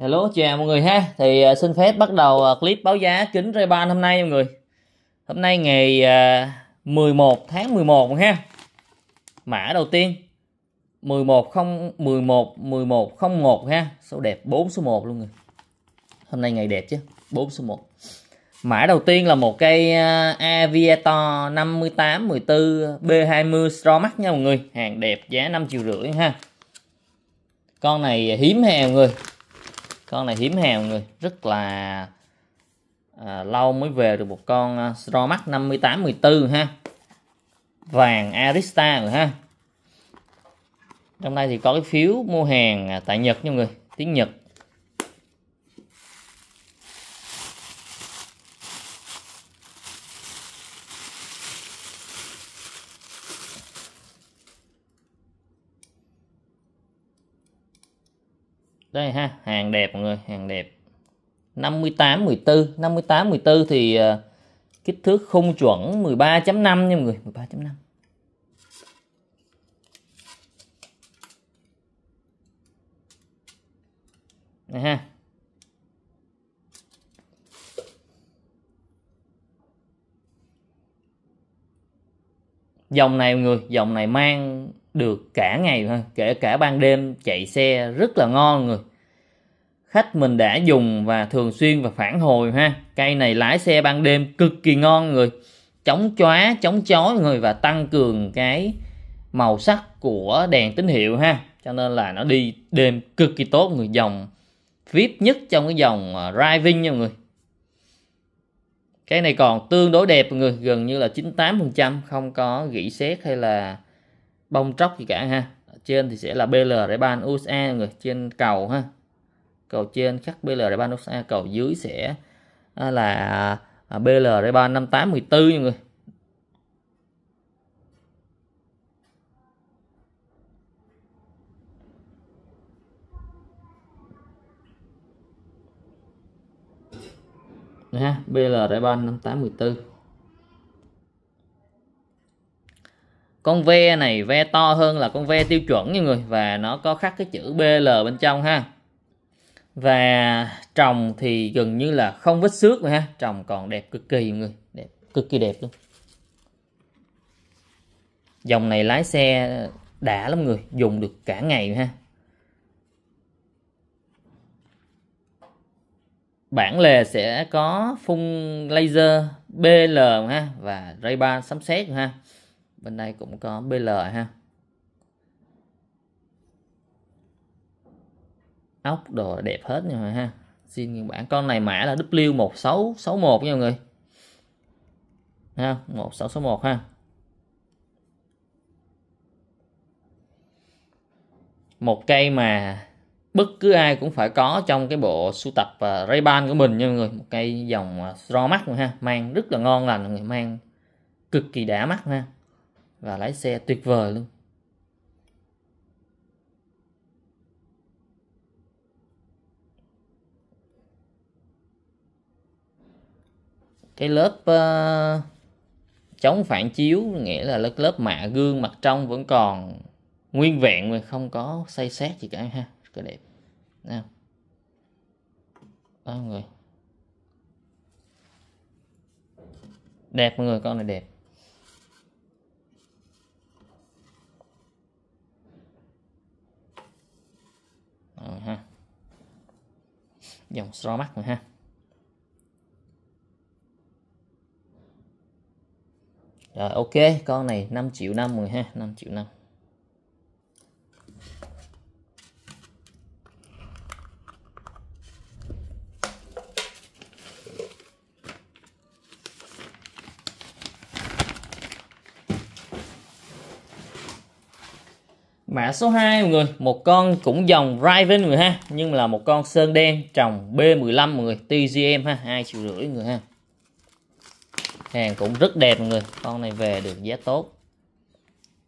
Hello chào mọi người ha Thì à, xin phép bắt đầu à, clip báo giá kính ray ban hôm nay mọi người Hôm nay ngày 11 à, tháng 11 ha Mã đầu tiên 110 11 1101 ha Số đẹp 4 số 1 luôn người Hôm nay ngày đẹp chứ 4 số 1 Mã đầu tiên là một cây Aviator 5814 B20 Straw Max nha mọi người Hàng đẹp giá 5 triệu rưỡi ha Con này hiếm ha mọi người con này hiếm hàng người rất là à, lâu mới về được một con à, Stromax 5814 ha vàng Arista rồi ha trong đây thì có cái phiếu mua hàng à, tại Nhật nha mọi người tiếng Nhật đây ha hàng đẹp mọi người hàng đẹp 58 14 58 14 thì ờ, kích thước khung chuẩn 13.5 nha mọi người 13.5 này ha dòng này mọi người dòng này mang được cả ngày thôi kể cả ban đêm chạy xe rất là ngon mọi người khách mình đã dùng và thường xuyên và phản hồi ha cây này lái xe ban đêm cực kỳ ngon người chống chóa chống chói người và tăng cường cái màu sắc của đèn tín hiệu ha cho nên là nó đi đêm cực kỳ tốt người dòng vip nhất trong cái dòng à, driving nha mọi người cái này còn tương đối đẹp người gần như là 98% không có gỉ xét hay là bong tróc gì cả ha trên thì sẽ là bl BLR ban USA người trên cầu ha cầu trên khắc BL Ray cầu dưới sẽ à, là à, BL Ray 3 5814 nha người ha BL Ray 3 5814 con ve này ve to hơn là con ve tiêu chuẩn nha người và nó có khắc cái chữ BL bên trong ha và trồng thì gần như là không vết xước nữa ha trồng còn đẹp cực kỳ mọi người đẹp cực kỳ đẹp luôn dòng này lái xe đã lắm người dùng được cả ngày ha bản lề sẽ có phun laser BL ha và ray ban sắm xét ha bên đây cũng có BL ha ốc đồ đẹp hết nha mọi ha xin nguyên bản con này mã là W1661 nha mọi người ha 1661 ha một cây mà bất cứ ai cũng phải có trong cái bộ sưu tập uh, Ray-Ban của mình nha mọi người một cây dòng uh, à, mắt ha mang rất là ngon lành mọi người mang cực kỳ đã mắt ha và lái xe tuyệt vời luôn cái lớp ờ, chống phản chiếu nghĩa là lớp lớp mạ gương mặt trong vẫn còn nguyên vẹn mà không có xây xét gì cả ha rất là đẹp nào đó mọi người đẹp mọi người con này đẹp Rồi, ha dòng straw mắt rồi ha Rồi ok, con này 5 triệu 5 rồi ha, 5 triệu 5. Mã số 2 mọi người, một con cũng dòng Riven người ha, nhưng là một con sơn đen trồng B15 mọi người, TGM ha, 2 triệu rưỡi người ha hàng cũng rất đẹp mọi người con này về được giá tốt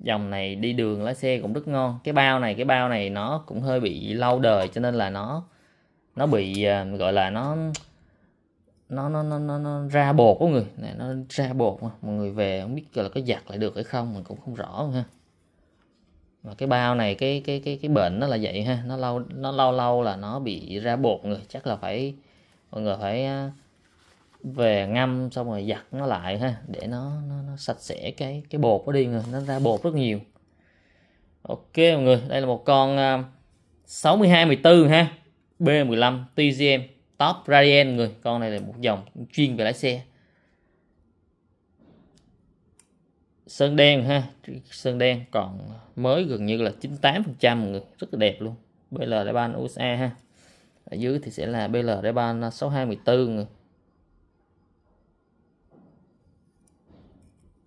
dòng này đi đường lái xe cũng rất ngon cái bao này cái bao này nó cũng hơi bị lâu đời cho nên là nó nó bị à, gọi là nó nó nó nó nó, nó ra bột của người này nó ra bột mà mọi người về không biết là có giặt lại được hay không mình cũng không rõ ha và cái bao này cái cái cái cái bệnh nó là vậy ha nó lâu nó lâu lâu là nó bị ra bột người chắc là phải mọi người phải à, về ngâm xong rồi giặt nó lại ha để nó nó, nó sạch sẽ cái cái bột nó đi người nó ra bột rất nhiều ok mọi người đây là một con uh, 62 14 ha B15 TGM top Radian người con này là một dòng chuyên về lái xe sơn đen ha sơn đen còn mới gần như là 98 phần trăm người rất là đẹp luôn BL ban USA ha ở dưới thì sẽ là BL Reban 6214 người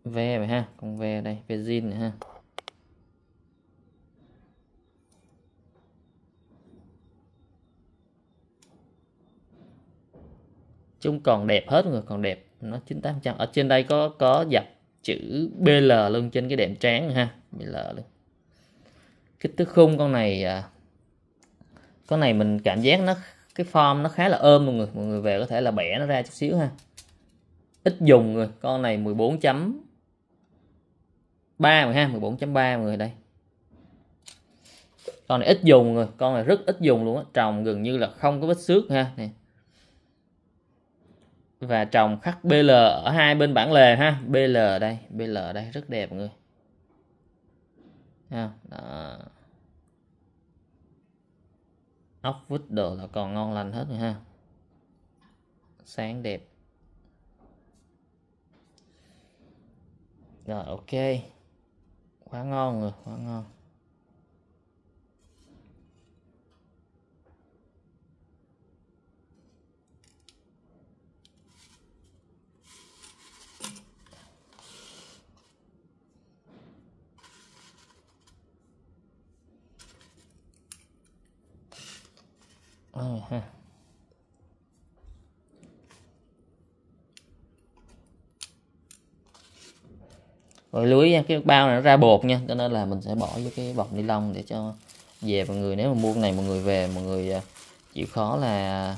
V vậy ha con V đây ve zin này ha chung còn đẹp hết người còn đẹp nó 98 ở trên đây có có dập chữ BL luôn trên cái đệm trán ha BL luôn kích thước khung con này à, con này mình cảm giác nó cái form nó khá là ôm mọi người mọi người về có thể là bẻ nó ra chút xíu ha ít dùng người, con này 14 chấm 3 rồi ha 14.3 người đây con này ít dùng rồi con này rất ít dùng luôn á trồng gần như là không có vết xước ha nè và trồng khắc BL ở hai bên bản lề ha BL đây BL đây rất đẹp người ha Đó. ốc vít đồ là còn ngon lành hết rồi ha sáng đẹp rồi ok quá ngon rồi quá ngon Oh, huh. rồi lưu ý nha cái bao này nó ra bột nha cho nên là mình sẽ bỏ vô cái bọc ni lông để cho về mọi người nếu mà mua này mọi người về mọi người à, chịu khó là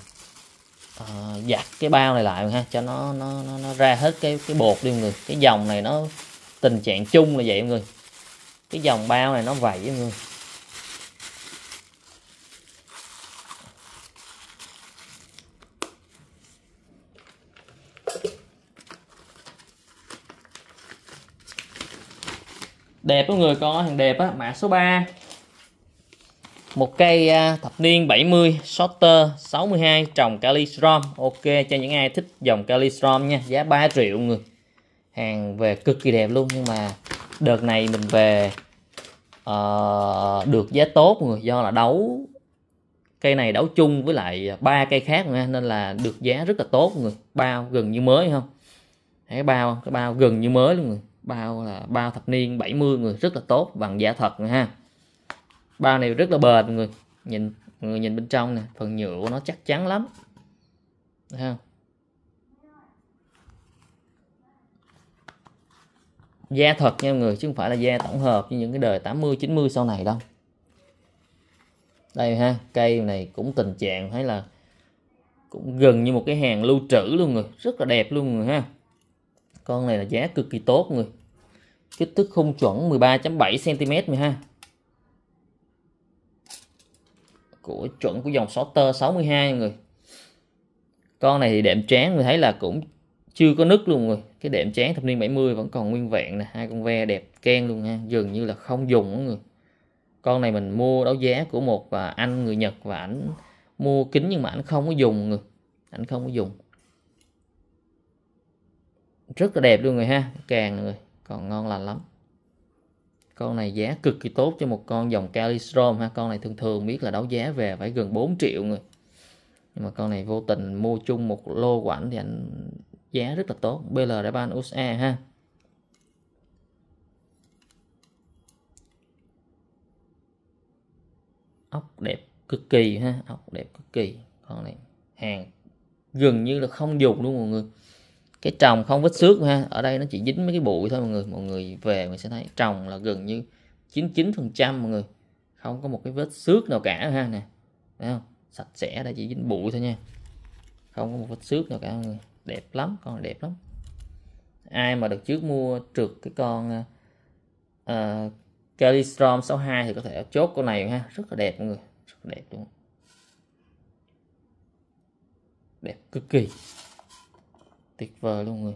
uh, giặt cái bao này lại ha cho nó nó nó, nó ra hết cái cái bột đi mọi người cái dòng này nó tình trạng chung là vậy mọi người cái dòng bao này nó vậy mọi người đẹp của người có hàng đẹp á mã số 3 một cây à, thập niên 70 Shorter 62 trồng Calistrom ok cho những ai thích dòng Calistrom nha giá 3 triệu người hàng về cực kỳ đẹp luôn nhưng mà đợt này mình về uh, được giá tốt người do là đấu cây này đấu chung với lại ba cây khác nữa, nên là được giá rất là tốt người bao gần như mới không cái bao cái bao gần như mới luôn người bao là bao thập niên 70 người rất là tốt bằng giả thật ha bao này rất là bền người nhìn người nhìn bên trong nè phần nhựa của nó chắc chắn lắm ha không da thật nha mọi người chứ không phải là da tổng hợp như những cái đời 80 90 sau này đâu đây ha cây này cũng tình trạng thấy là cũng gần như một cái hàng lưu trữ luôn người rất là đẹp luôn người ha con này là giá cực kỳ tốt người kích thước khung chuẩn 13.7 cm ha của chuẩn của dòng Sorter 62 người con này thì đệm chén người thấy là cũng chưa có nứt luôn rồi cái đệm chén thập niên 70 vẫn còn nguyên vẹn nè hai con ve đẹp ken luôn ha dường như là không dùng người con này mình mua đấu giá của một và anh người Nhật và ảnh mua kính nhưng mà ảnh không có dùng người ảnh không có dùng rất là đẹp luôn người ha càng người còn ngon lành lắm con này giá cực kỳ tốt cho một con dòng Calistrom ha con này thường thường biết là đấu giá về phải gần 4 triệu người nhưng mà con này vô tình mua chung một lô của thì anh giá rất là tốt BL đã ban USA ha ốc đẹp cực kỳ ha ốc đẹp cực kỳ con này hàng gần như là không dùng luôn mọi người cái trồng không vết xước ha ở đây nó chỉ dính mấy cái bụi thôi mọi người mọi người về mình sẽ thấy trồng là gần như 99 phần trăm mọi người không có một cái vết xước nào cả ha nè thấy không sạch sẽ đã chỉ dính bụi thôi nha không có một vết xước nào cả mọi người đẹp lắm con đẹp lắm ai mà được trước mua trượt cái con uh, à, à, Calistrom 62 thì có thể chốt con này ha rất là đẹp mọi người rất là đẹp luôn đẹp cực kỳ tuyệt vời luôn người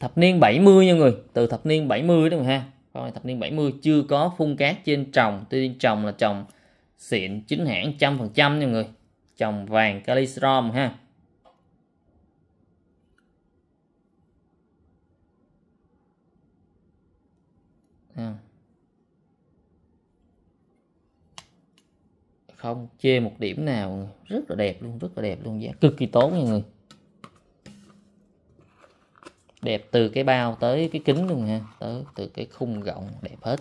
thập niên 70 nha người từ thập niên 70 đó mà ha coi thập niên 70 chưa có phun cát trên trồng tuy nhiên trồng là trồng xịn chính hãng trăm phần trăm nha người trồng vàng calistrom ha Yeah. không chê một điểm nào rất là đẹp luôn rất là đẹp luôn giá cực kỳ tốt nha người đẹp từ cái bao tới cái kính luôn ha tới từ cái khung rộng đẹp hết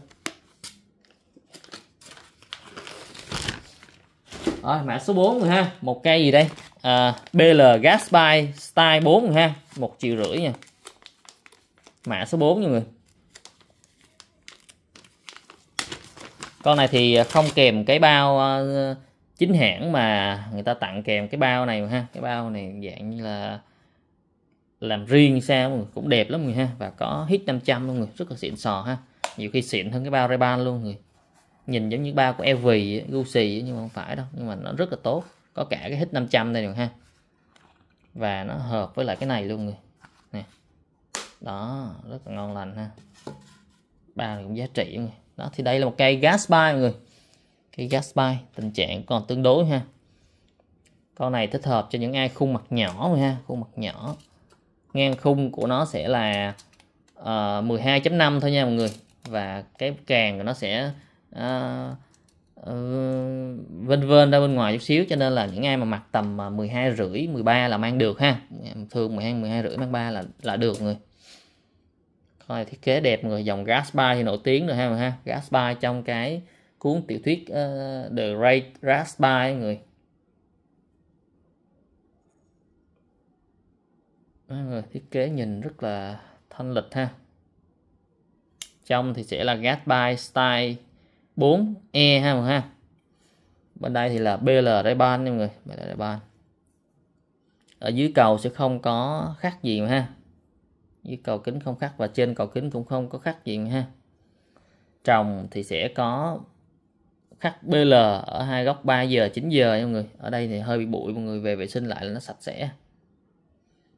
rồi mã số 4 rồi ha một cây gì đây à, BL Gaspy Style 4 rồi ha một triệu rưỡi nha mã số 4 nha người con này thì không kèm cái bao ờ, chính hãng mà người ta tặng kèm cái bao này ha cái bao này dạng như là làm riêng sao mọi người. cũng đẹp lắm người ha và có hit 500 luôn người rất là xịn sò ha nhiều khi xịn hơn cái bao Ray-Ban luôn người nhìn giống như bao của LV Gucci nhưng mà không phải đâu nhưng mà nó rất là tốt có cả cái hit 500 đây rồi ha và nó hợp với lại cái này luôn người nè đó rất là ngon lành ha bao này cũng giá trị người đó thì đây là một cây gas buy mọi người cây gas buy tình trạng còn tương đối ha con này thích hợp cho những ai khung mặt nhỏ rồi ha khung mặt nhỏ ngang khung của nó sẽ là uh, ờ, 12.5 thôi nha mọi người và cái càng của nó sẽ uh, uh, vân vân ra bên ngoài chút xíu cho nên là những ai mà mặc tầm 12 rưỡi 13 là mang được ha thường 12 12 rưỡi mang 3 là là được người thôi thiết kế đẹp người dòng Gaspar thì nổi tiếng rồi ha mà ha Gaspar trong cái cuốn tiểu thuyết uh, The Great Gatsby người người thiết kế nhìn rất là thanh lịch ha trong thì sẽ là Gatsby style 4E ha mà ha bên đây thì là BL ray ban nha người BL đại ban ở dưới cầu sẽ không có khác gì mà ha với cầu kính không khắc và trên cầu kính cũng không có khắc gì ha trồng thì sẽ có khắc BL ở hai góc 3 giờ 9 giờ mọi người ở đây thì hơi bị bụi mọi người về vệ sinh lại là nó sạch sẽ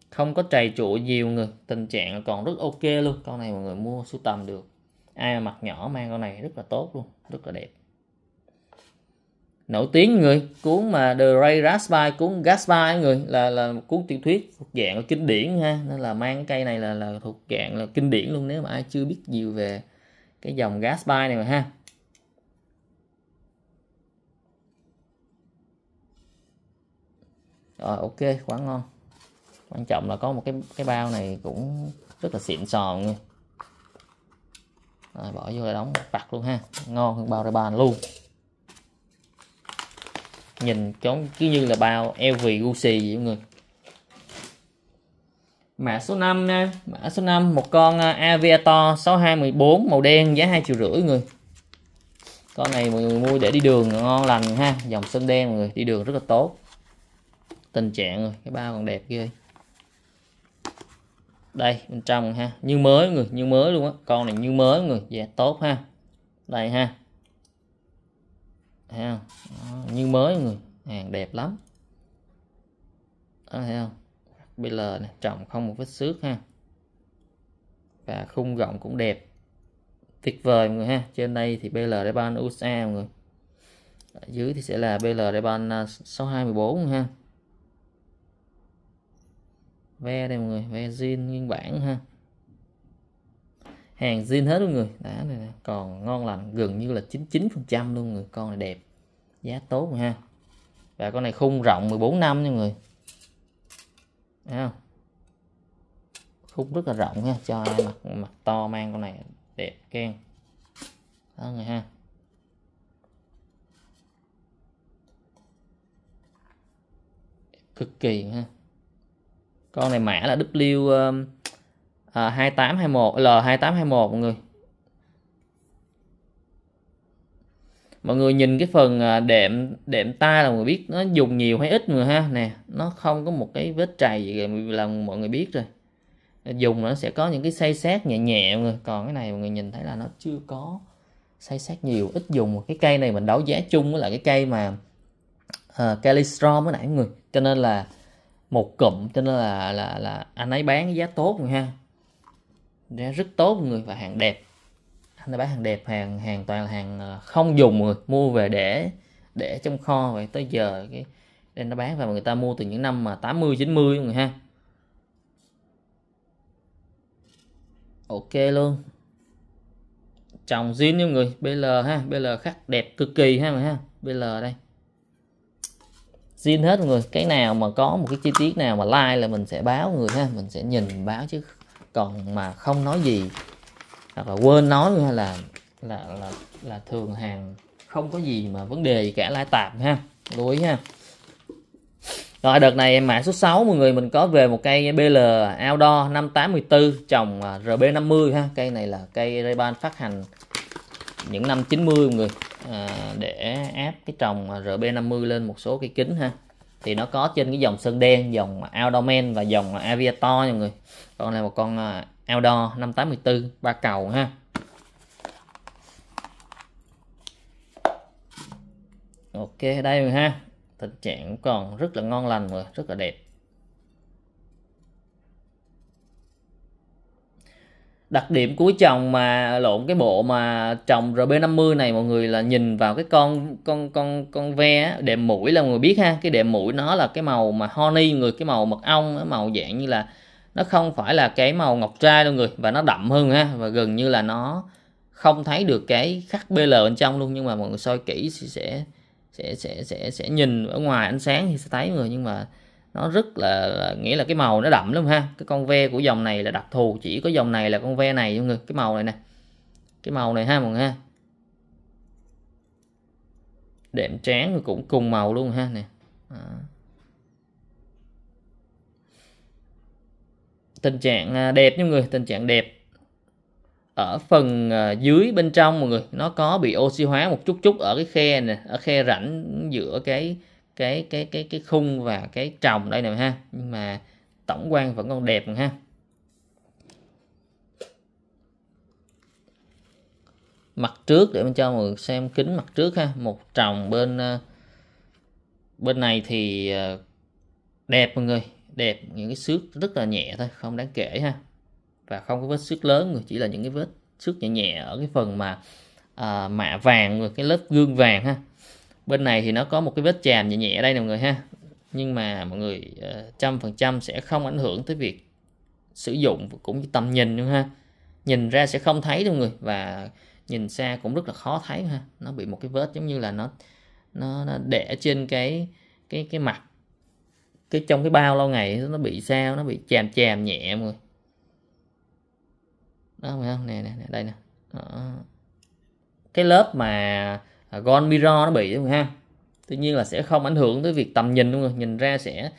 không có trầy trụ nhiều người tình trạng còn rất ok luôn con này mọi người mua sưu tầm được ai mà mặt nhỏ mang con này rất là tốt luôn rất là đẹp nổi tiếng người cuốn mà The Ray Gatsby cuốn Gatsby người là là cuốn tiểu thuyết thuộc dạng là kinh điển ha nên là mang cây này là là thuộc dạng là kinh điển luôn nếu mà ai chưa biết nhiều về cái dòng Gatsby này mà ha rồi ok quá ngon quan trọng là có một cái cái bao này cũng rất là xịn sò luôn rồi bỏ vô là đóng vặt luôn ha ngon hơn bao ra bàn luôn nhìn giống cứ như là bao LV Gucci vậy mọi người mã số 5 nha mã số 5 một con à, Aviator 6214 màu đen giá 2 triệu rưỡi người con này mọi người mua để đi đường ngon lành ha dòng sơn đen mọi người đi đường rất là tốt tình trạng rồi cái bao còn đẹp ghê đây bên trong ha như mới người như mới luôn á con này như mới người dạ tốt ha đây ha thấy không đó, như mới người hàng đẹp lắm đó, thấy không BL này trọng không một vết xước ha và khung rộng cũng đẹp tuyệt vời người ha trên đây thì BL để ban USA mọi người ở dưới thì sẽ là BL để ban 6214 ha ve đây mọi người ve zin nguyên bản ha hàng zin hết luôn người đã này nè còn ngon lành gần như là 99 phần trăm luôn người con này đẹp giá tốt ha và con này khung rộng 14 năm nha người Thấy khung rất là rộng ha cho ai mặt mặt to mang con này đẹp khen, đó người ha cực kỳ ha con này mã là W um, 2821 ờ, ờ, L2821 mọi người mọi người nhìn cái phần ờ, đệm đệm tay là mọi người biết nó dùng nhiều hay ít người ha nè nó không có một cái vết trầy gì là mọi người biết rồi dùng nó sẽ có những cái say sát nhẹ nhẹ mọi người còn cái này mọi người nhìn thấy là nó chưa có say sát nhiều ít dùng cái cây này mình đấu giá chung với lại cái cây mà uh, calistrom mới nãy mọi người cho nên là một cụm cho nên là là là anh ấy bán giá tốt rồi ha rất tốt người và hàng đẹp anh ta bán hàng đẹp hàng hàng toàn là hàng ờ, không dùng người mua về để để trong kho vậy tới giờ cái nên nó bán và người ta mua từ những năm mà 80 90 người ha ok luôn chồng zin nha người BL ha BL khắc đẹp cực kỳ ha mà ha BL đây zin hết mọi người cái nào mà có một cái chi tiết nào mà like là mình sẽ báo người ha mình sẽ nhìn báo chứ còn mà không nói gì hoặc là quên nói hay là là là là thường hàng không có gì mà vấn đề gì cả lãi tạp ha lưu ý ha rồi đợt này mã số 6 mọi người mình có về một cây BL outdoor 5814 trồng à, RB50 ha cây này là cây ray ban phát hành những năm 90 mọi người à, để ép cái trồng à, RB50 lên một số cây kính ha thì nó có trên cái dòng sơn đen dòng outdoorman và dòng aviator nha mọi người còn này một con à, outdoor 584 ba cầu ha ok đây rồi ha tình trạng còn rất là ngon lành rồi rất là đẹp đặc điểm của chồng mà lộn cái bộ mà trồng RB50 này mọi người là nhìn vào cái con con con con ve đệm mũi là mọi người biết ha cái đệm mũi nó là cái màu mà honey người cái màu mật ong màu dạng như là nó không phải là cái màu ngọc trai đâu người và nó đậm hơn ha và gần như là nó không thấy được cái khắc BL bên trong luôn nhưng mà mọi người soi kỹ sẽ sẽ sẽ sẽ sẽ, sẽ nhìn ở ngoài ánh sáng thì sẽ thấy người nhưng mà nó rất là, là nghĩa là cái màu nó đậm lắm ha cái con ve của dòng này là đặc thù chỉ có dòng này là con ve này mọi người cái màu này nè cái màu này ha mọi người ha đệm trán cũng cùng màu luôn ha nè à. tình trạng à, đẹp nha mọi người tình trạng đẹp ở phần à, dưới bên trong mọi người nó có bị oxy hóa một chút chút ở cái khe nè ở khe rãnh giữa cái cái cái cái cái khung và cái trồng đây nè ha nhưng mà tổng quan vẫn còn đẹp ha mặt trước để mình cho mọi người xem kính mặt trước ha một trồng bên ờ, bên này thì ờ, đẹp mọi người đẹp những cái xước rất là nhẹ thôi không đáng kể ha và không có vết xước lớn người chỉ là những cái vết xước nhẹ nhẹ ở cái phần mà à, mạ vàng rồi cái lớp gương vàng ha bên này thì nó có một cái vết chàm nhẹ nhẹ ở đây nè mọi người ha nhưng mà mọi người ờ, trăm phần trăm sẽ không ảnh hưởng tới việc sử dụng cũng như tầm nhìn nữa ha nhìn ra sẽ không thấy đâu người và nhìn xa cũng rất là khó thấy ha nó bị một cái vết giống như là nó nó, nó đẻ trên cái cái cái mặt cái trong cái bao lâu ngày nó bị sao nó bị chàm chàm nhẹ mọi người đó mọi không nè nè đây nè Đó. cái lớp mà À, con mirror nó bị đúng không ha tuy nhiên là sẽ không ảnh hưởng tới việc tầm nhìn đúng không? nhìn ra sẽ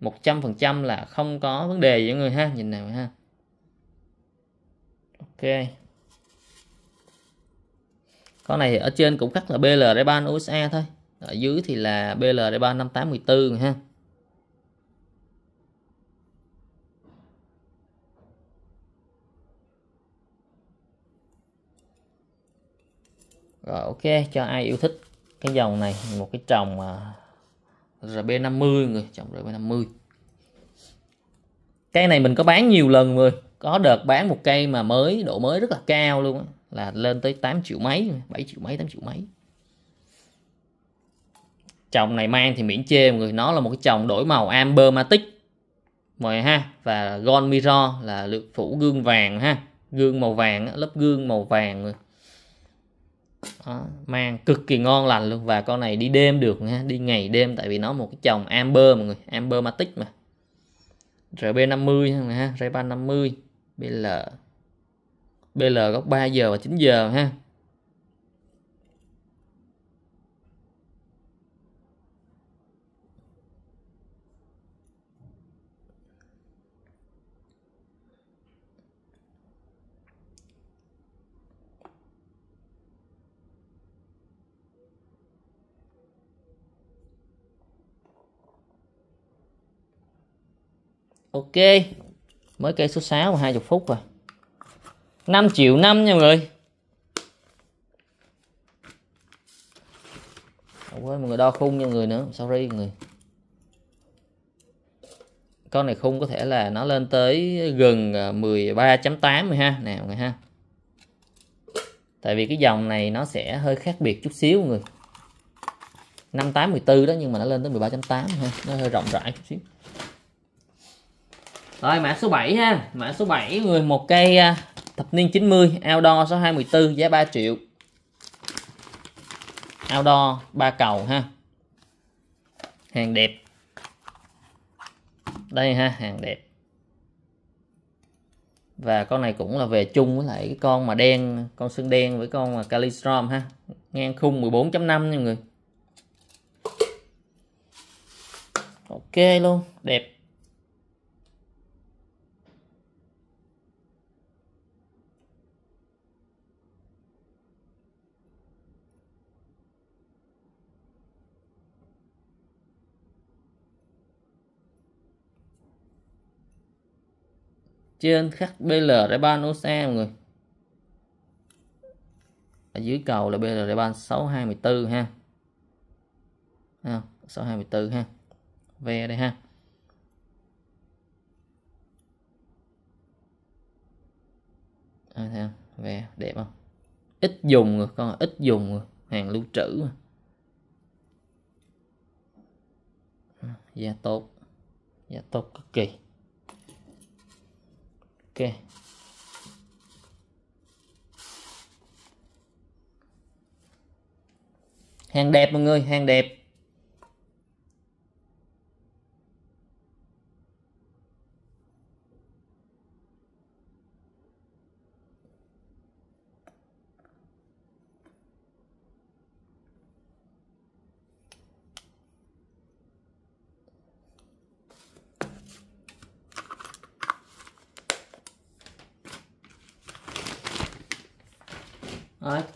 100% là không có vấn đề gì người ha nhìn này ha ok con này ở trên cũng cắt là BL Ray-Ban USA thôi ở dưới thì là BL Ray-Ban 5814 ha rồi ok cho ai yêu thích cái dòng này một cái trồng uh, RB50 người trồng RB50 cây này mình có bán nhiều lần rồi có đợt bán một cây mà mới độ mới rất là cao luôn là lên tới 8 triệu mấy 7 triệu mấy 8 triệu mấy trồng này mang thì miễn chê mọi người nó là một cái trồng đổi màu amber matic mọi ha và gold mirror là lược phủ gương vàng ha gương màu vàng lớp gương màu vàng người đó, mang cực kỳ ngon lành luôn và con này đi đêm được nha đi ngày đêm tại vì nó một cái chồng amber mọi người amber matic mà RB50 ha, rb ban 50 BL BL góc 3 giờ và 9 giờ ha ok mới cây số 6 và 20 phút rồi 5 triệu 5 nha mọi người Không quên mọi người đo khung cho người nữa Sorry mọi người Con này khung có thể là nó lên tới gần 13.8 à, rồi ha Nè mọi người ha Tại vì cái dòng này nó sẽ hơi khác biệt chút xíu mọi người 5814 đó nhưng mà nó lên tới 13.8 ha Nó hơi rộng rãi chút xíu rồi mã số 7 ha, mã số 7 người một cây à, thập niên 90 outdoor số 214 giá 3 triệu. Outdoor ba cầu ha. Hàng đẹp. Đây ha, hàng đẹp. Và con này cũng là về chung với lại cái con mà đen, con xương đen với con mà Calistrom ha. Ngang khung 14.5 nha mọi người. Ok luôn, đẹp. trên khắc BL Reban OC mọi người ở dưới cầu là BL Reban 624 ha à, 624 ha về đây ha à, thấy đẹp không ít dùng rồi con ít dùng rồi hàng lưu trữ mà. da dạ tốt da dạ tốt cực kỳ ok hàng đẹp mọi người hàng đẹp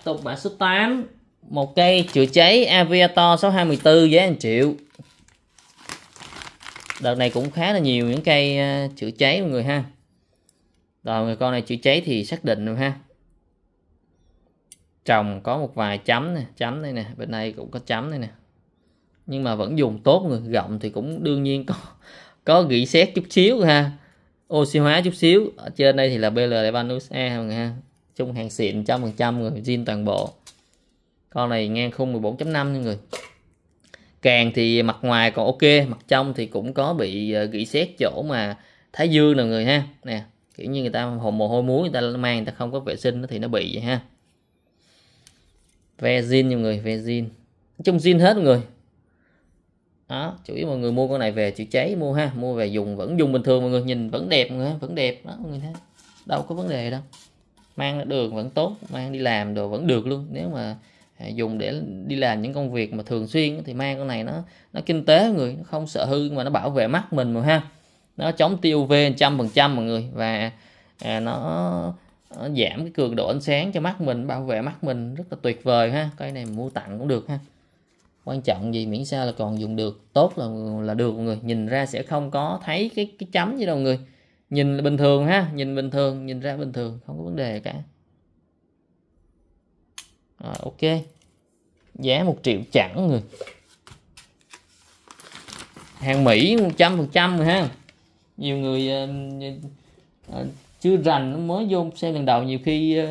tục mã số 8 một cây chữa cháy Aviator 6214 giá 1 triệu đợt này cũng khá là nhiều những cây à, chữa cháy mọi người ha rồi người con này chữa cháy thì xác định rồi ha trồng có một vài chấm nè chấm đây nè bên đây cũng có chấm đây nè nhưng mà vẫn dùng tốt người rộng thì cũng đương nhiên có có gỉ xét chút xíu ha oxy hóa chút xíu ở trên đây thì là BL Levanus E mọi người ha chung hàng xịn trăm phần trăm người zin toàn bộ con này ngang khung 14.5 nha người càng thì mặt ngoài còn ok mặt trong thì cũng có bị ờ, gỉ xét chỗ mà thái dương là người ha nè kiểu như người ta hồ mồ hôi muối người ta mang người ta không có vệ sinh thì nó bị vậy ha ve zin nhiều người ve zin trong zin hết người đó chủ yếu mọi người mua con này về chịu cháy mua ha mua về dùng vẫn dùng bình thường mọi người nhìn vẫn đẹp mọi người vẫn đẹp đó mọi người thấy đâu có vấn đề đâu mang ra đường vẫn tốt mang đi làm đồ vẫn được luôn nếu mà à, dùng để đi làm những công việc mà thường xuyên thì mang con này nó nó kinh tế người nó không sợ hư mà nó bảo vệ mắt mình mà ha nó chống tia UV trăm phần trăm mọi người và à, nó, nó giảm cái cường độ ánh sáng cho mắt mình bảo vệ mắt mình rất là tuyệt vời ha cái này mua tặng cũng được ha quan trọng gì miễn sao là còn dùng được tốt là là được mọi người nhìn ra sẽ không có thấy cái cái chấm gì đâu người nhìn là bình thường ha nhìn bình thường nhìn ra bình thường không có vấn đề cả rồi, ok giá một triệu chẳng người hàng Mỹ một trăm phần trăm rồi ha nhiều người uh, uh, chưa rành mới vô xem lần đầu nhiều khi uh,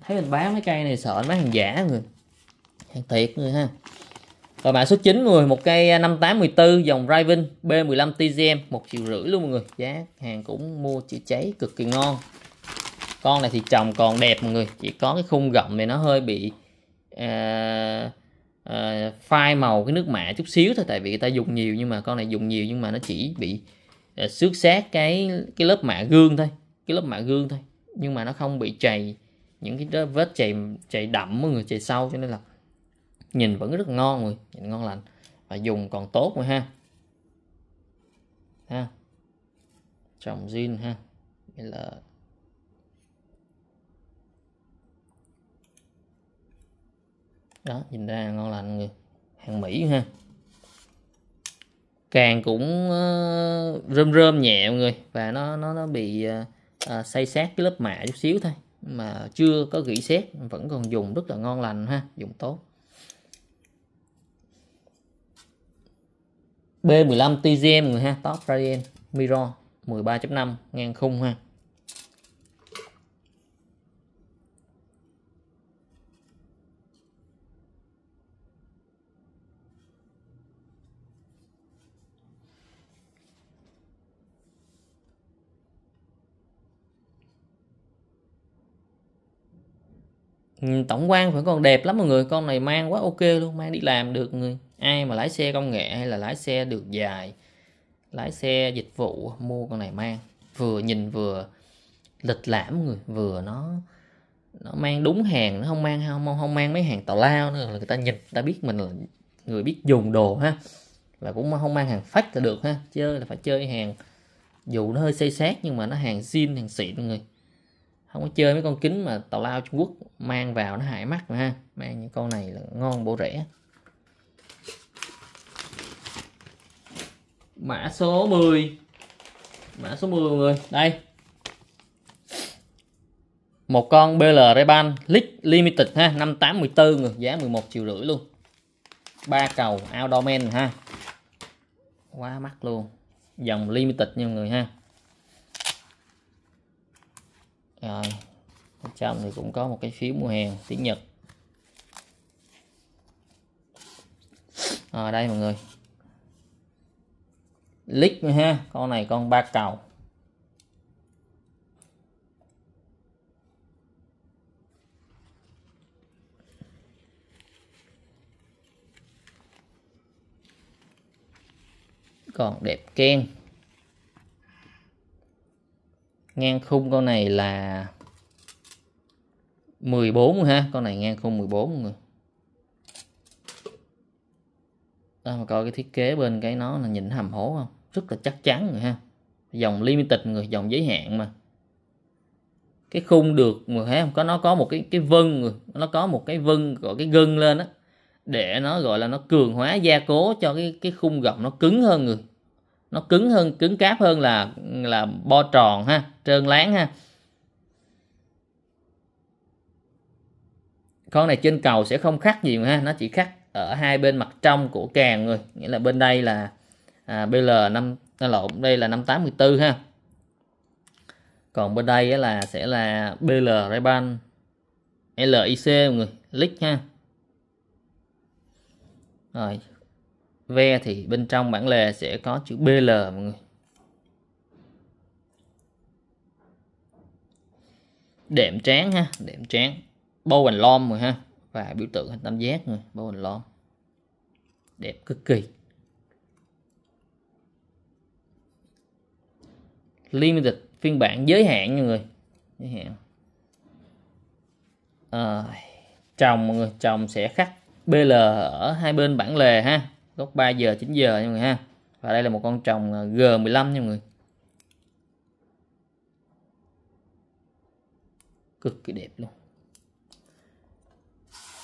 thấy mình bán mấy cây này sợ bán hàng giả người hàng thiệt người ha rồi mã số 9 người một cây 5814 à, dòng Raven B15 TGM một triệu rưỡi luôn mọi người. Giá hàng cũng mua chữa cháy cực kỳ ngon. Con này thì trồng còn đẹp mọi người, chỉ có cái khung gọng này nó hơi bị à, à, phai màu cái nước mạ chút xíu thôi tại vì người ta dùng nhiều nhưng mà con này dùng nhiều nhưng mà nó chỉ bị à, xước xát cái cái lớp mạ gương thôi, cái lớp mạ gương thôi nhưng mà nó không bị chày những cái vết chày chày đậm mọi người chày sâu cho nên là nhìn vẫn rất ngon rồi nhìn ngon lành và dùng còn tốt rồi ha ha trồng zin ha Đây là đó nhìn ra ngon lành người hàng mỹ ha càng cũng uh, rơm rơm nhẹ mọi người và nó nó nó bị uh, say sát cái lớp mạ chút xíu thôi mà chưa có gỉ xét vẫn còn dùng rất là ngon lành ha dùng tốt B15 TGM rồi ha top radian mirror 13.5 ngang khung ha ừ, tổng quan vẫn còn đẹp lắm mọi người con này mang quá ok luôn mang đi làm được người ai mà lái xe công nghệ hay là lái xe được dài lái xe dịch vụ mua con này mang vừa nhìn vừa lịch lãm người vừa nó nó mang đúng hàng nó không mang không không mang mấy hàng tào lao nữa người ta nhìn người ta biết mình là người biết dùng đồ ha và cũng không mang hàng phách là được ha chơi là phải chơi hàng dù nó hơi xây sát nhưng mà nó hàng zin hàng xịn người không có chơi mấy con kính mà tào lao trung quốc mang vào nó hại mắt mà ha mang những con này là ngon bổ rẻ mã số 10 mã số 10 mọi người đây một con BL reban ban Limited ha 5814 người giá 11 triệu rưỡi luôn ba cầu outdoor ha quá mắc luôn dòng limited nha mọi người ha rồi bên trong thì cũng có một cái phiếu mua hàng tiếng nhật ở à, đây mọi người lít nữa ha con này con ba cầu còn đẹp ken ngang khung con này là 14 ha con này ngang khung 14 người đó mà coi cái thiết kế bên cái nó là nhìn hầm hố không rất là chắc chắn rồi ha dòng limited người dòng giới hạn mà cái khung được người thấy không có nó có một cái cái vân người nó có một cái vân gọi cái gân lên á để nó gọi là nó cường hóa gia cố cho cái cái khung gọng nó cứng hơn người nó cứng hơn cứng cáp hơn là là bo tròn ha trơn láng ha con này trên cầu sẽ không khác gì mà ha nó chỉ khắc ở hai bên mặt trong của càng người nghĩa là bên đây là à, BL 5 à, lộn đây là 584 ha còn bên đây là sẽ là BL ray ban LIC mọi người lít ha rồi ve thì bên trong bản lề sẽ có chữ BL mọi người đệm tráng ha đệm tráng bâu and lom rồi ha và biểu tượng hình tam giác người bao hình lon đẹp cực kỳ limited phiên bản giới hạn nha mọi người giới hạn à, trồng mọi người trồng sẽ khắc BL ở hai bên bản lề ha góc 3 giờ 9 giờ nha mọi người ha và đây là một con trồng à, G15 nha mọi người cực kỳ đẹp luôn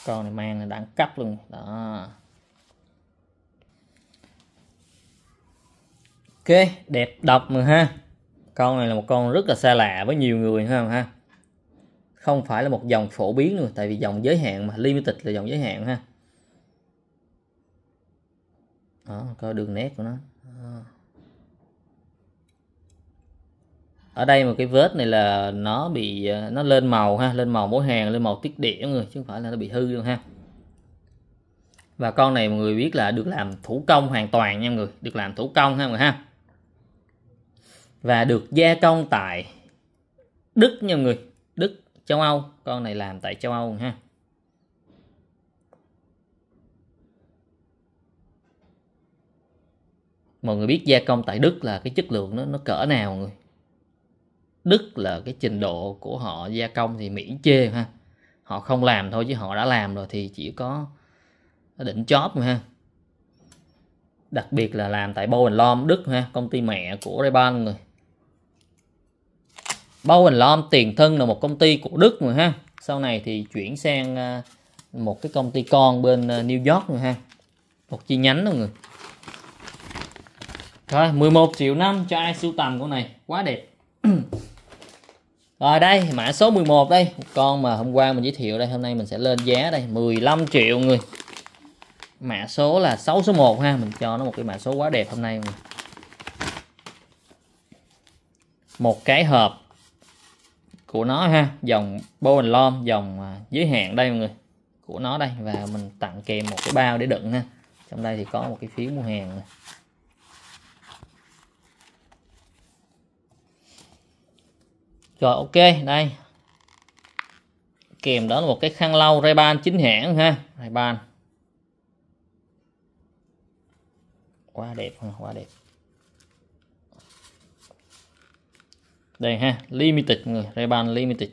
con này mang là đẳng cấp luôn đó ok đẹp độc mà ha con này là một con rất là xa lạ với nhiều người ha ha không phải là một dòng phổ biến luôn tại vì dòng giới hạn mà limited là dòng giới hạn ha đó coi đường nét của nó ở đây một cái vết này là nó bị nó lên màu ha lên màu mỗi hàng lên màu tiết điểm người chứ không phải là nó bị hư luôn ha và con này mọi người biết là được làm thủ công hoàn toàn nha mọi người được làm thủ công ha mọi người ha và được gia công tại Đức nha mọi người Đức châu Âu con này làm tại châu Âu ha mọi người biết gia công tại Đức là cái chất lượng nó nó cỡ nào mọi người đức là cái trình độ của họ gia công thì mỹ chê ha họ không làm thôi chứ họ đã làm rồi thì chỉ có định chóp ha đặc biệt là làm tại Bowen Lom Đức ha công ty mẹ của Ray-Ban rồi Bowen Lom tiền thân là một công ty của Đức rồi ha sau này thì chuyển sang à, một cái công ty con bên à, New York rồi ha một chi nhánh rồi người rồi 11 triệu năm cho ai sưu tầm con này quá đẹp Rồi đây, mã số 11 đây, con mà hôm qua mình giới thiệu đây, hôm nay mình sẽ lên giá đây, 15 triệu người. Mã số là 6 số 1 ha, mình cho nó một cái mã số quá đẹp hôm nay. người Một cái hộp của nó ha, dòng Bowen Lom, dòng à, giới hạn đây mọi người. Của nó đây và mình tặng kèm một cái bao để đựng ha. Trong đây thì có một cái phiếu mua hàng này. rồi ok đây kèm đó là một cái khăn lau ray ban chính hãng ha ray ban quá đẹp quá đẹp đây ha limited người ray ban limited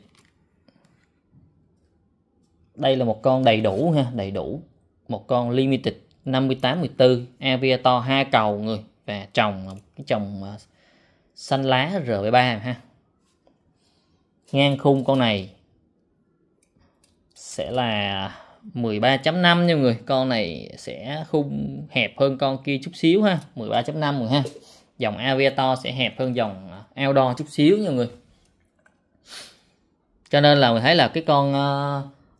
đây là một con đầy đủ ha đầy đủ một con limited 5814 aviator hai cầu người và trồng cái trồng à, xanh lá rb3 ha ngang khung con này sẽ là 13.5 nha mọi người con này sẽ khung hẹp hơn con kia chút xíu ha 13.5 rồi ha dòng Aviator sẽ hẹp hơn dòng Outdoor chút xíu nha mọi người cho nên là mình thấy là cái con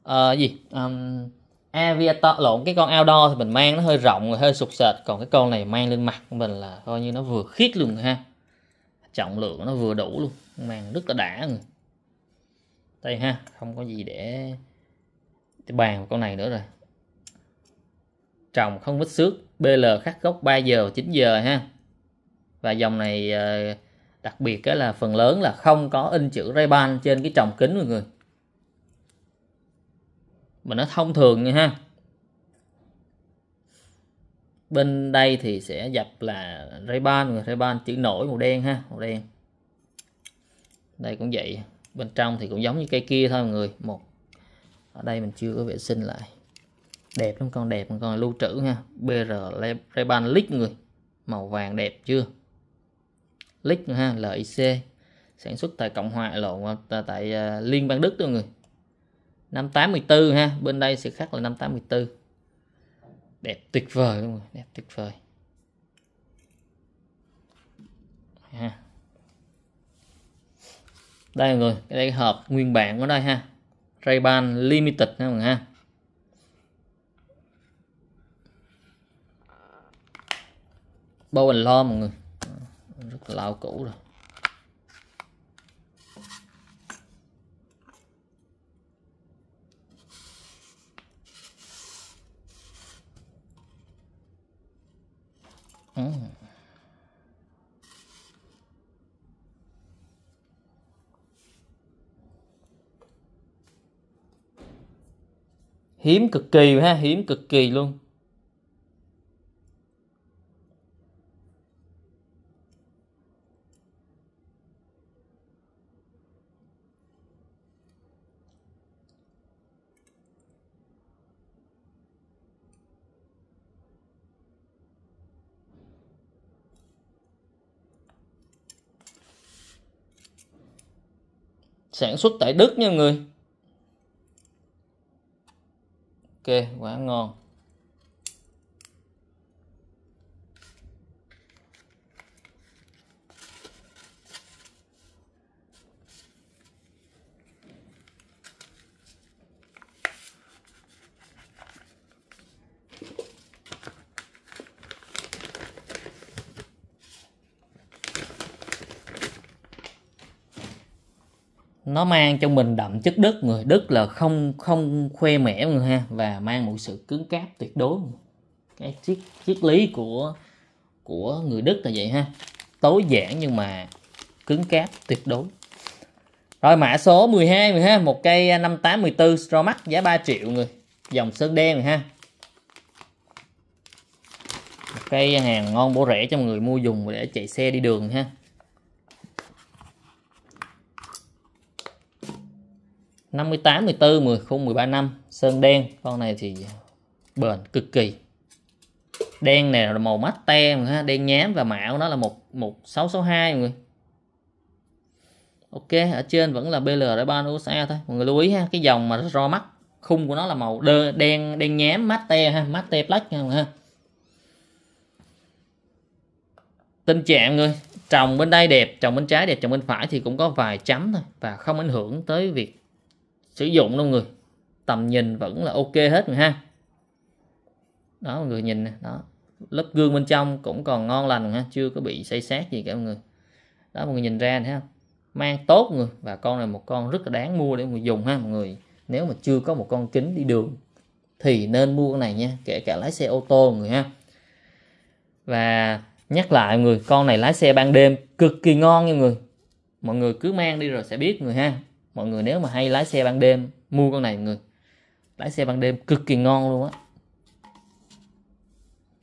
uh, uh, gì um, Aviator lộn cái con Outdoor thì mình mang nó hơi rộng rồi hơi sụt sệt còn cái con này mang lên mặt của mình là coi như nó vừa khít luôn ha trọng lượng nó vừa đủ luôn mang rất là đã rồi đây ha không có gì để, để bàn con này nữa rồi trồng không vít xước BL khắc gốc 3 giờ 9 giờ ha và dòng này ờ, đặc biệt cái là phần lớn là không có in chữ ray ban trên cái trồng kính mọi người mà nó thông thường nha ha bên đây thì sẽ dập là ray ban ray ban chữ nổi màu đen ha màu đen đây cũng vậy bên trong thì cũng giống như cây kia thôi mọi người một ở đây mình chưa có vệ sinh lại đẹp lắm con đẹp con lưu trữ ha BR Reban Lick người màu vàng đẹp chưa Lick ha LIC sản xuất tại Cộng hòa lộn à, tại, tại uh, Liên bang Đức thôi người năm 584 ha bên đây sẽ khác là năm 584 đẹp tuyệt vời luôn rồi đẹp tuyệt vời ha đây mọi người đây hộp nguyên bản của đây ha ray ban limited nha mọi người ha bow and lo mọi người rất là lão cũ rồi Mm. hiếm cực kỳ ha hiếm cực kỳ luôn sản xuất tại Đức nha mọi người ok quá ngon nó mang trong mình đậm chất đức người đức là không không khoe mẽ người ha và mang một sự cứng cáp tuyệt đối cái triết triết lý của của người đức là vậy ha tối giản nhưng mà cứng cáp tuyệt đối rồi mã số 12 người ha một cây 5814 straw mắt giá 3 triệu người dòng sơn đen người ha một cây hàng ngon bổ rẻ cho người mua dùng để chạy xe đi đường ha 58 14 10 khung 13 năm sơn đen con này thì bền cực kỳ đen này là màu mắt te ha đen nhám và mạo nó là một một sáu sáu hai người ok ở trên vẫn là bl để ban usa thôi mọi người lưu ý ha cái dòng mà ro mắt khung của nó là màu đơ, đen đen nhám mắt te ha mắt te black ha, ha. tình trạng người trồng bên đây đẹp trồng bên trái đẹp trồng bên phải thì cũng có vài chấm thôi và không ảnh hưởng tới việc sử dụng luôn người tầm nhìn vẫn là ok hết rồi ha đó mọi người nhìn nè đó lớp gương bên trong cũng còn ngon lành ha chưa có bị xây sát gì cả mọi người đó mọi người nhìn ra thấy không mang tốt người và con này một con rất là đáng mua để mọi người dùng ha mọi người nếu mà chưa có một con kính đi đường thì nên mua con này nha kể cả lái xe ô tô mọi người ha và nhắc lại mọi người con này lái xe ban đêm cực kỳ ngon nha mọi người mọi người cứ mang đi rồi sẽ biết người ha mọi người nếu mà hay lái xe ban đêm mua con này mọi người lái xe ban đêm cực kỳ ngon luôn á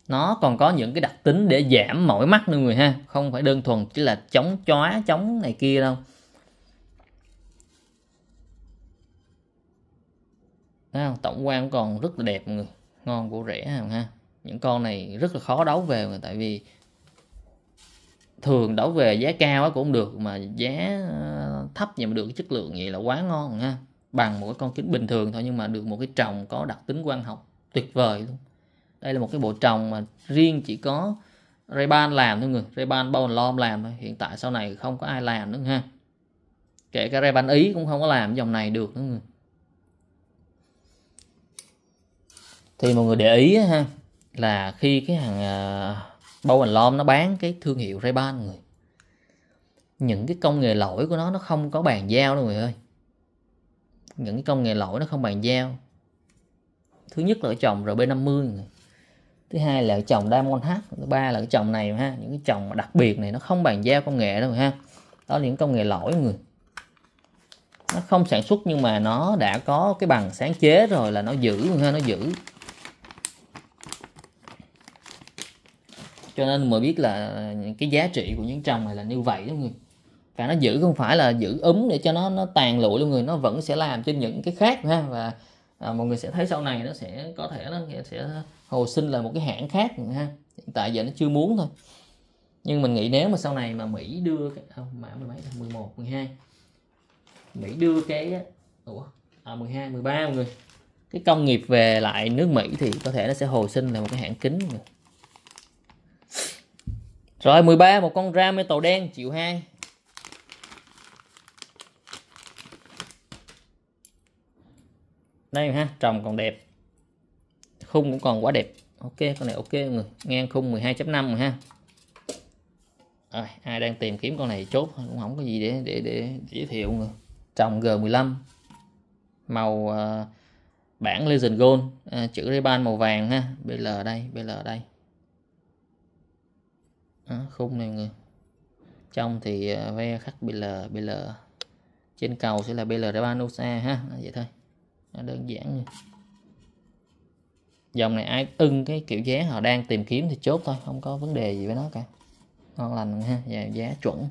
nó còn có những cái đặc tính để giảm mỏi mắt nữa người ha không phải đơn thuần chỉ là chống chóa chống này kia đâu Thấy tổng quan còn rất là đẹp mọi người ngon của rẻ ha những con này rất là khó đấu về người tại vì thường đổ về giá cao á cũng được mà giá ờ, thấp nhưng mà được chất lượng vậy là quá ngon ha bằng một cái con kính bình thường thôi nhưng mà được một cái trồng có đặc tính quang học tuyệt vời luôn đây là một cái bộ trồng mà riêng chỉ có Ray-Ban làm thôi người Ray-Ban Lom làm thôi hiện tại sau này không có ai làm nữa ha kể cả Ray-Ban Ý cũng không có làm dòng này được nữa người thì mọi người để ý ha là khi cái hàng ờ, Bow Lom nó bán cái thương hiệu Ray-Ban người những cái công nghệ lỗi của nó nó không có bàn giao đâu người ơi những cái công nghệ lỗi nó không bàn giao thứ nhất là cái chồng RB50 người. thứ hai là chồng Diamond H thứ ba là cái chồng này ha những cái chồng đặc biệt này nó không bàn giao công nghệ đâu ha đó là những công nghệ lỗi người nó không sản xuất nhưng mà nó đã có cái bằng sáng chế rồi là nó giữ ha nó giữ cho nên mới biết là cái giá trị của những trồng này là như vậy đó người và nó giữ không phải là giữ ấm để cho nó nó tàn lụi luôn người nó vẫn sẽ làm trên những cái khác ha và à, mọi người sẽ thấy sau này nó sẽ có thể nó sẽ hồi sinh là một cái hãng khác ha hiện tại giờ nó chưa muốn thôi nhưng mình nghĩ nếu mà sau này mà Mỹ đưa cái không mã mười mấy 11 12 Mỹ đưa cái ủa à 12 13 mọi người cái công nghiệp về lại nước Mỹ thì có thể nó sẽ hồi sinh là một cái hãng kính mọi rồi 13 một con ram metal đen triệu 2. Đây ha, trồng còn đẹp. Khung cũng còn quá đẹp. Ok, con này ok người, ngang khung 12.5 ha. Rồi, ai đang tìm kiếm con này chốt cũng không có gì để để để, giới thiệu người. Trồng G15. Màu uh, ờ, bản Legend Gold, uh, chữ Reban màu vàng ha, BL đây, BL đây đó, khung này người trong thì à, ve khắc BL BL trên cầu sẽ là BL Rabanus A ha vậy thôi nó đơn giản rồi. dòng này ai ưng cái kiểu giá họ đang tìm kiếm thì chốt thôi không có vấn đề gì với nó cả ngon lành ha và giá chuẩn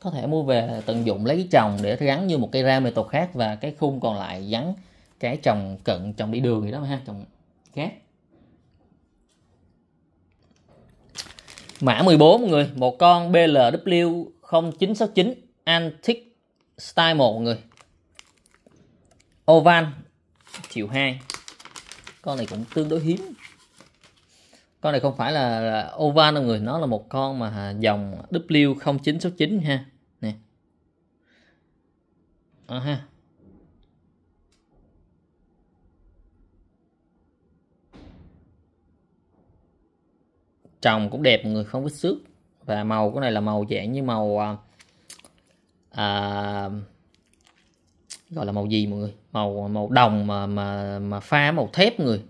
có thể mua về tận dụng lấy cái chồng để gắn như một cây ram nghệ thuật khác và cái khung còn lại gắn cái chồng cận chồng đi đường gì đó ha chồng gác mã 14 mọi người một con BLW 0969 Antique Style một người Oval chiều 2 con này cũng tương đối hiếm con này không phải là oval đâu người nó là một con mà dòng W0969 ha nè đó ha trồng cũng đẹp người không biết xước và màu của này là màu dạng như màu à, à, gọi là màu gì mọi người màu màu đồng mà mà mà pha màu thép người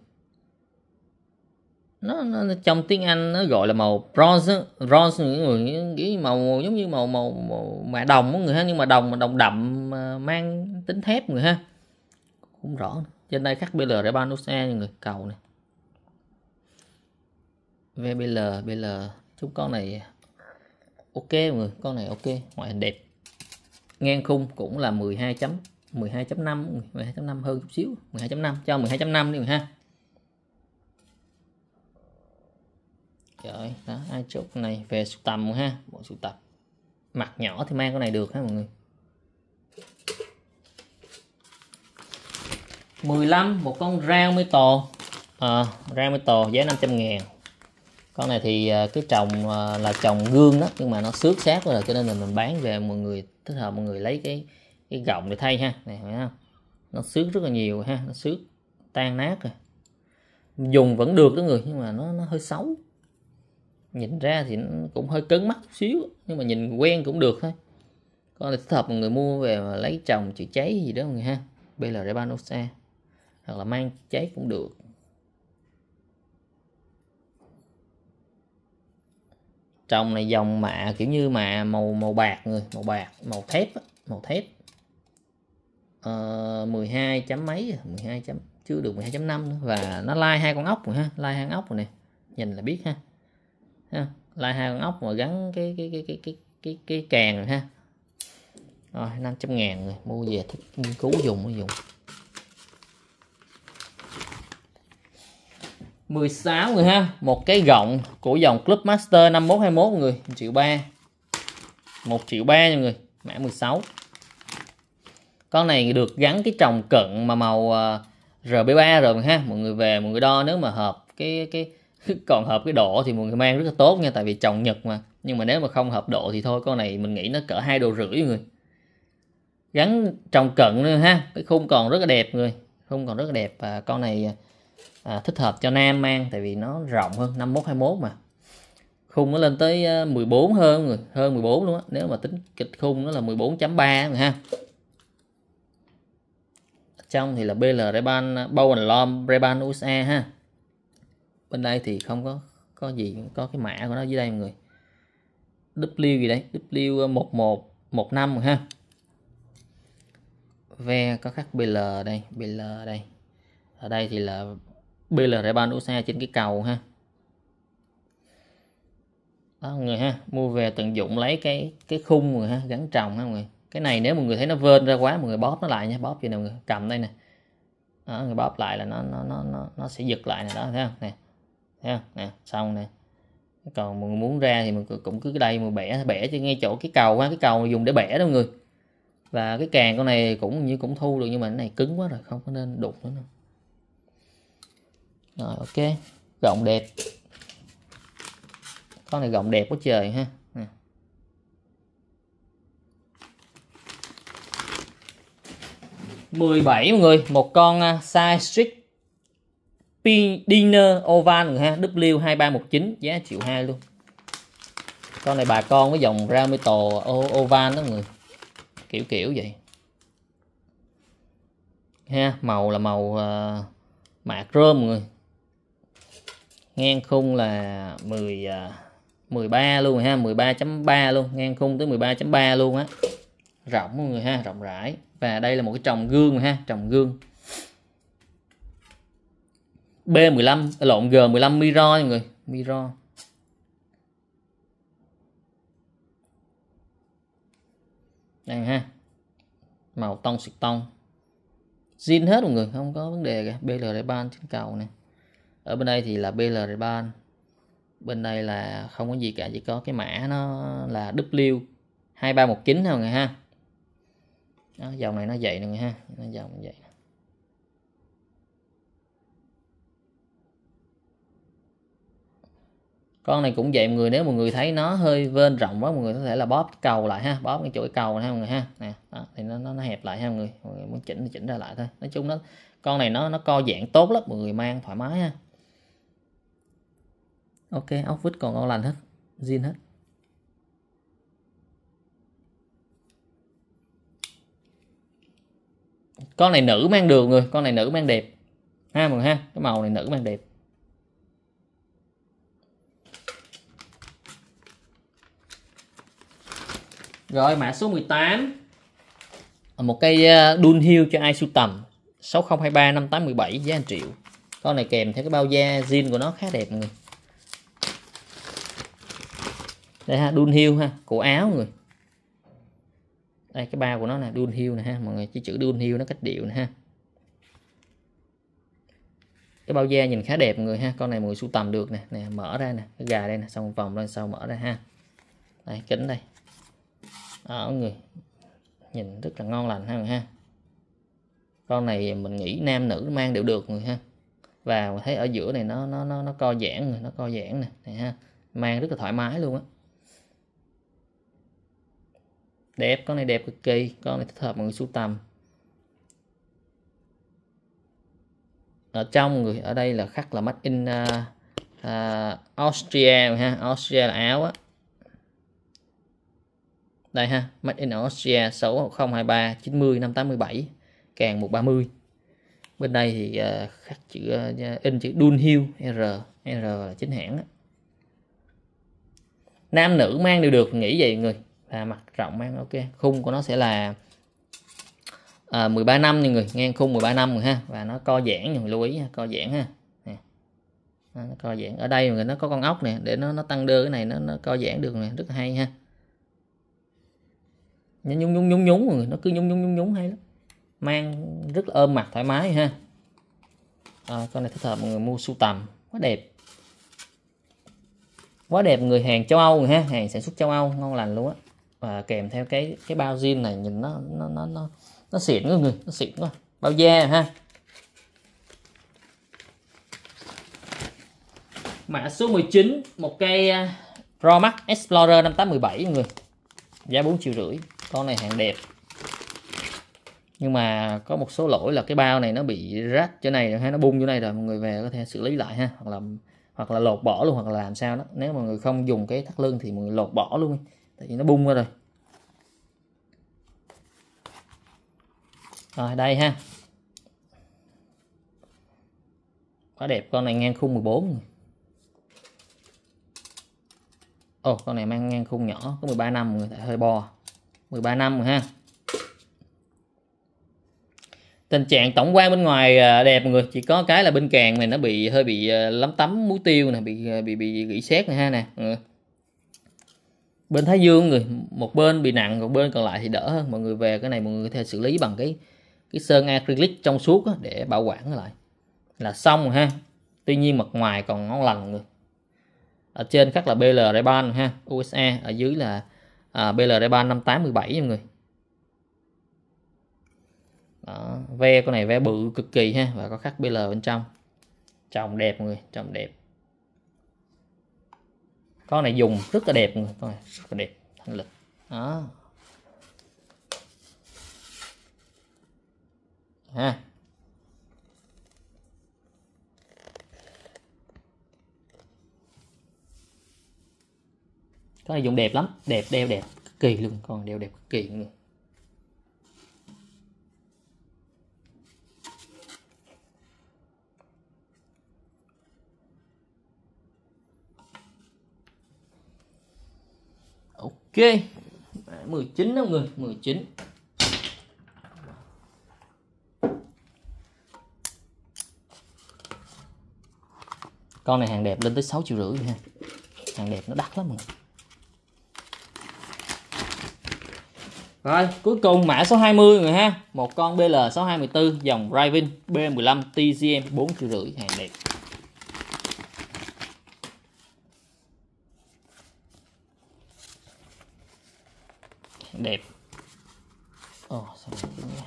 nó, nó trong tiếng Anh nó gọi là màu bronze bronze những người nghĩ màu giống như màu màu, màu mà đồng mọi người ha nhưng mà đồng mà đồng đậm mà mang tính thép người ha không rõ trên đây khắc BL để E người cầu này VBL BL chúc con này ok mọi người con này ok ngoại hình đẹp ngang khung cũng là 12 chấm 12.5 12.5 hơn chút xíu 12.5 cho 12.5 đi ha trời đó ai chụp này về sưu tầm ha bộ sưu tập mặt nhỏ thì mang cái này được ha mọi người 15 một con rau metal ờ, à, rau metal giá 500 ngàn con này thì à, cái trồng à, là trồng gương đó nhưng mà nó xước sát rồi cho nên là mình bán về mọi người thích hợp mọi người lấy cái cái gọng để thay ha này thấy không nó xước rất là nhiều ha nó xước tan nát rồi dùng vẫn được đó người nhưng mà nó nó hơi xấu nhìn ra thì nó cũng hơi cấn mắt xíu nhưng mà nhìn quen cũng được thôi con này thích hợp mọi người mua về mà lấy trồng chữa cháy gì đó mọi người ha BLR3 Nosa hoặc là mang cháy cũng được trong này dòng mạ kiểu như mạ màu màu bạc người màu bạc màu thép màu thép uh, ờ, 12 chấm mấy 12 à? chấm chưa được 12.5 nữa và nó lai hai con ốc rồi ha lai hai con ốc rồi nè nhìn là biết ha ha lai hai con ốc mà gắn cái cái cái cái cái cái, cái càng rồi ha rồi 500 ngàn rồi mua về thích nghiên cứu dùng mới dùng 16 người ha một cái gọng của dòng Club Master 5121 người 1 triệu 3 1 triệu 3 nha người mã 16 con này được gắn cái trồng cận mà màu ờ, RB3 rồi ha mọi người về mọi người đo nếu mà hợp cái cái còn hợp cái độ thì mọi người mang rất là tốt nha tại vì trồng Nhật mà nhưng mà nếu mà không hợp độ thì thôi con này mình nghĩ nó cỡ hai độ rưỡi người gắn trồng cận nữa ha cái khung còn rất là đẹp người khung còn rất là đẹp và con này à, thích hợp cho nam mang tại vì nó rộng hơn 51 21 mà khung nó lên tới 14 ờ, hơn người hơn 14 luôn á nếu mà tính kịch khung nó là 14.3 ha trong thì là BL Reban Bowen Lom Reban USA ha bên đây thì không có có gì có cái mã của nó dưới đây mọi người W gì đấy W1115 ha ve có khắc BL đây BL đây ở đây thì là BLR ban đỗ xe trên cái cầu ha đó mọi người ha mua về tận dụng lấy cái cái khung người ha gắn trồng ha mọi người cái này nếu mọi người thấy nó vơn ra quá mọi người bóp nó lại nha bóp vậy nè mọi người cầm đây nè đó, người bóp lại là nó nó nó nó, nó sẽ giật lại này đó thấy không nè thấy không nè xong nè còn mọi người muốn ra thì mọi người cũng cứ đây mà bẻ bẻ cho ngay chỗ cái cầu ha cái cầu dùng để bẻ đó mọi người và cái càng con này cũng như cũng thu được nhưng mà cái này cứng quá rồi không có nên đụng nữa đâu rồi ok rộng đẹp con này rộng đẹp quá trời ha mười bảy mọi người một con à, size strict dinner oval ha w 2319 giá triệu hai luôn con này bà con với dòng ramito oval đó mọi người kiểu kiểu vậy ha màu là màu uh, mạ chrome mọi người ngang khung là 10 13 à, luôn ha 13.3 luôn ngang khung tới 13.3 luôn á rộng mọi người ha rộng rãi và đây là một cái trồng gương ha trồng gương B15 lộn G15 mirror mọi người mirror đây ha màu tông xịt tông zin hết mọi người không có vấn đề cả BL3 trên cầu này ở bên đây thì là BL ban bên đây là không có gì cả chỉ có cái mã nó là W 2319 thôi người ha đó, dòng này nó vậy nè người ha nó dòng vậy con này cũng vậy mọi người nếu mọi người thấy nó hơi vên rộng quá mọi người có thể là bóp cầu lại ha bóp cái chỗ cái cầu này ha mọi người ha nè đó, thì nó, nó nó hẹp lại ha mọi người mọi người muốn chỉnh thì chỉnh ra lại thôi nói chung nó con này nó nó co dạng tốt lắm mọi người mang thoải mái ha ok ốc vứt còn ngon lành hết zin hết con này nữ mang đường người con này nữ mang đẹp ha mọi ha cái màu này nữ mang đẹp Rồi mã số 18 Một cây đun ờ, hiu cho ai sưu tầm 6023 5817 giá 1 triệu Con này kèm theo cái bao da zin của nó khá đẹp mọi người đây ha đun hiu ha cổ áo người đây cái bao của nó là hiu nè ha mọi người chỉ chữ hiu nó cách điệu nè ha cái bao da nhìn khá đẹp người ha con này mọi người sưu tầm được nè nè mở ra nè cái gà đây nè xong vòng lên sau mở ra ha đây kính đây ở người nhìn rất là ngon lành ha người ha con này mình nghĩ nam nữ mang đều được người ha và thấy ở giữa này nó nó nó nó co giãn người nó co giãn nè này ha mang rất là thoải mái luôn á đẹp con này đẹp cực kỳ con này thích hợp mọi người sưu tầm ở trong người ở đây là khắc là made in uh, uh, Austria ha Austria là áo á đây ha made in Austria 61023 90 587 càng 130 bên đây thì uh, khắc chữ uh, in chữ Dunhill R R là chính hãng á. nam nữ mang đều được nghĩ vậy người và mặt rộng mang ok khung của nó sẽ là à, 13 năm nha người ngang khung 13 năm rồi ha và nó co giãn nha lưu ý ha co giãn ha nè. nó co giãn ở đây người nó có con ốc nè để nó nó tăng đưa cái này nó nó co giãn được nè rất hay ha nó nhúng nhúng nhúng nhúng người nó cứ nhúng nhúng nhúng nhúng hay lắm mang rất là ôm mặt thoải mái ha à, con này thích hợp mọi người mua sưu tầm quá đẹp quá đẹp người hàng châu Âu rồi ha hàng sản xuất châu Âu ngon lành luôn á và kèm theo cái cái bao zin này nhìn nó nó nó nó nó xịn quá người nó xịn quá bao da ha mã số 19 một cây à, Romax Explorer 5817 mọi người giá 4 triệu rưỡi con này hàng đẹp nhưng mà có một số lỗi là cái bao này nó bị rách chỗ này hay nó bung chỗ này rồi mọi người về có thể xử lý lại ha hoặc là hoặc là lột bỏ luôn hoặc là làm sao đó nếu mà người không dùng cái thắt lưng thì mọi người lột bỏ luôn tại vì nó bung ra rồi rồi đây ha quá đẹp con này ngang khung 14 ồ oh, con này mang ngang khung nhỏ có 13 năm người hơi bò 13 năm rồi ha tình trạng tổng quan bên ngoài à, đẹp mọi người chỉ có cái là bên càng này nó bị hơi bị à, lấm tấm muối tiêu này bị à, bị bị, gỉ xét này ha nè người bên thái dương người một bên bị nặng còn bên còn lại thì đỡ hơn mọi người về cái này mọi người có thể xử lý bằng cái cái sơn acrylic trong suốt á, để bảo quản lại là xong rồi ha tuy nhiên mặt ngoài còn ngon lành người ở trên khắc là BL ban ha USA ở dưới là à, BL Reban 5817 nha mọi người đó, ve con này ve bự cực kỳ ha và có khắc BL bên trong trồng đẹp người trồng đẹp con này dùng rất là đẹp con này rất là đẹp thanh lịch đó ha con này dùng đẹp lắm đẹp đeo đẹp cực kỳ luôn con đeo đẹp cực kỳ luôn ok 19 đó mọi người 19 con này hàng đẹp lên tới 6 triệu rưỡi ha hàng đẹp nó đắt lắm mọi người Rồi, cuối cùng mã số 20 người ha. Một con BL 6214 dòng Rivin B15 TGM 4 triệu rưỡi hàng đẹp. đẹp ồ ờ, sao này cứng quá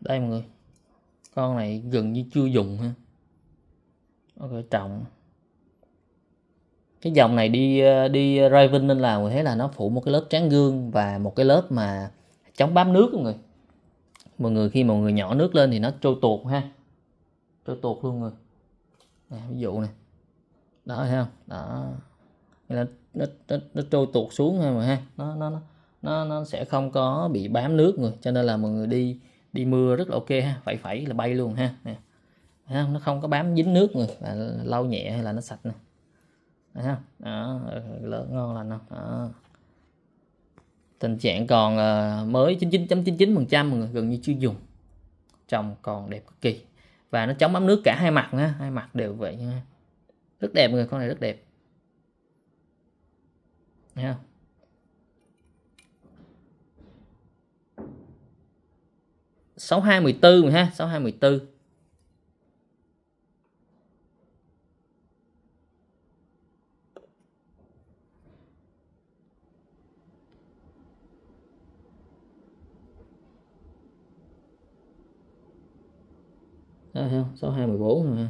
đây mọi người con này gần như chưa dùng ha cái dòng này đi ờ, đi Raven nên là làm thấy là nó phủ một cái lớp tráng gương và một cái lớp mà chống bám nước mọi người mọi người khi mọi người nhỏ nước lên thì nó trôi tuột ha trôi tuột luôn người nè, ví dụ này đó thấy không đó là nó, nó, nó trôi tuột xuống ha mà ha nó nó nó nó sẽ không có bị bám nước người cho nên là mọi người đi đi mưa rất là ok ha phải phải là bay luôn ha nè nó không có bám dính nước người là lau nhẹ hay là nó sạch này Đấy không? Đó, ừ, lớn ngon lành không? Đó. Tình trạng còn ờ, mới 99.99% mọi người gần như chưa dùng. Trồng còn đẹp cực kỳ. Và nó chống ấm nước cả hai mặt nha, hai mặt đều vậy nha. Rất đẹp người, con này rất đẹp. nha sáu hai mười bốn ha sáu hai mười bốn đó thấy không sáu hai ha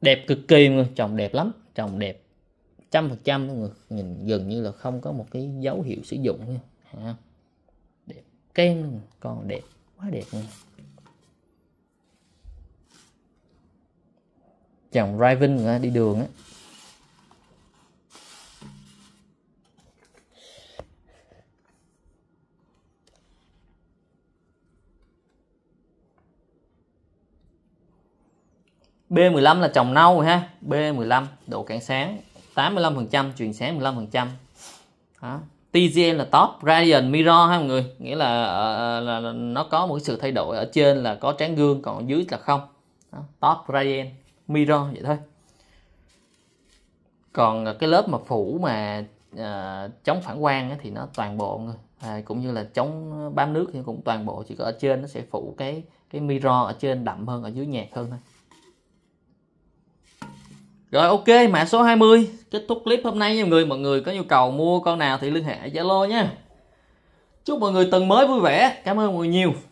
đẹp cực kỳ mọi người trồng đẹp lắm trồng đẹp trăm phần trăm mọi người nhìn gần như là không có một cái dấu hiệu sử dụng ha đẹp kem còn đẹp quá đẹp luôn chồng driving đi đường á B15 là trồng nâu ha B15 độ cản sáng 85% truyền sáng 15% đó. TGN là top Radiant Mirror ha mọi người nghĩa là, là, ờ, ờ, là, là nó có một sự thay đổi ở trên là có tráng gương còn ở dưới là không đó. top Radiant mirror vậy thôi còn à, cái lớp mà phủ mà à, chống phản quang thì nó toàn bộ à, cũng như là chống bám nước thì cũng toàn bộ chỉ có ở trên nó sẽ phủ cái cái mirror ở trên đậm hơn ở dưới nhạt hơn thôi rồi ok mã số 20 kết thúc clip hôm nay nha mọi người mọi người có nhu cầu mua con nào thì liên hệ Zalo nha chúc mọi người tuần mới vui vẻ cảm ơn mọi người nhiều